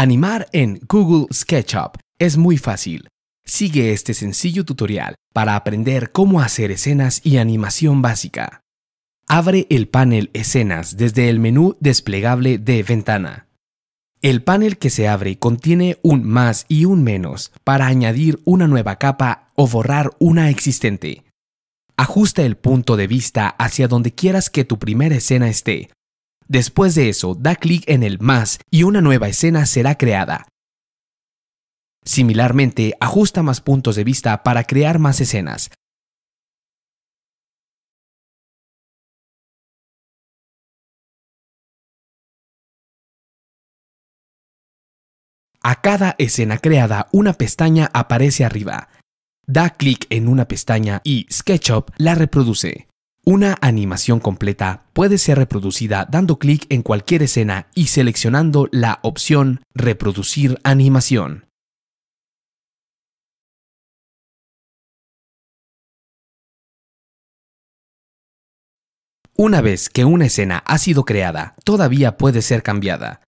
Animar en Google SketchUp es muy fácil. Sigue este sencillo tutorial para aprender cómo hacer escenas y animación básica. Abre el panel Escenas desde el menú desplegable de Ventana. El panel que se abre contiene un más y un menos para añadir una nueva capa o borrar una existente. Ajusta el punto de vista hacia donde quieras que tu primera escena esté Después de eso, da clic en el más y una nueva escena será creada. Similarmente, ajusta más puntos de vista para crear más escenas. A cada escena creada, una pestaña aparece arriba. Da clic en una pestaña y SketchUp la reproduce. Una animación completa puede ser reproducida dando clic en cualquier escena y seleccionando la opción Reproducir animación. Una vez que una escena ha sido creada, todavía puede ser cambiada.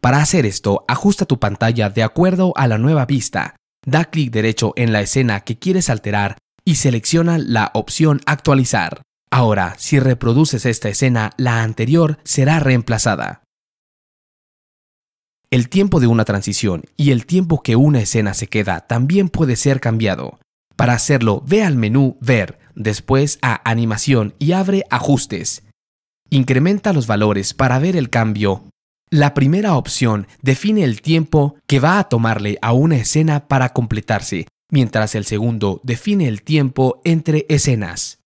Para hacer esto, ajusta tu pantalla de acuerdo a la nueva vista, da clic derecho en la escena que quieres alterar y selecciona la opción Actualizar. Ahora, si reproduces esta escena, la anterior será reemplazada. El tiempo de una transición y el tiempo que una escena se queda también puede ser cambiado. Para hacerlo, ve al menú Ver, después a Animación y abre Ajustes. Incrementa los valores para ver el cambio. La primera opción define el tiempo que va a tomarle a una escena para completarse, mientras el segundo define el tiempo entre escenas.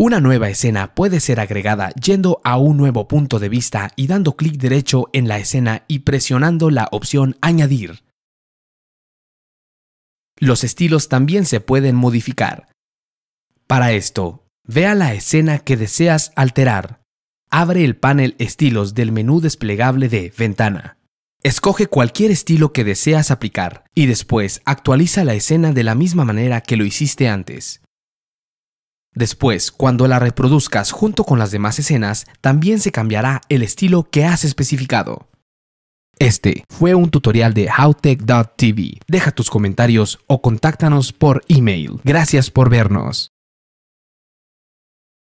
Una nueva escena puede ser agregada yendo a un nuevo punto de vista y dando clic derecho en la escena y presionando la opción Añadir. Los estilos también se pueden modificar. Para esto, vea la escena que deseas alterar. Abre el panel Estilos del menú desplegable de Ventana. Escoge cualquier estilo que deseas aplicar y después actualiza la escena de la misma manera que lo hiciste antes. Después, cuando la reproduzcas junto con las demás escenas, también se cambiará el estilo que has especificado. Este fue un tutorial de howtech.tv. Deja tus comentarios o contáctanos por email. Gracias por vernos.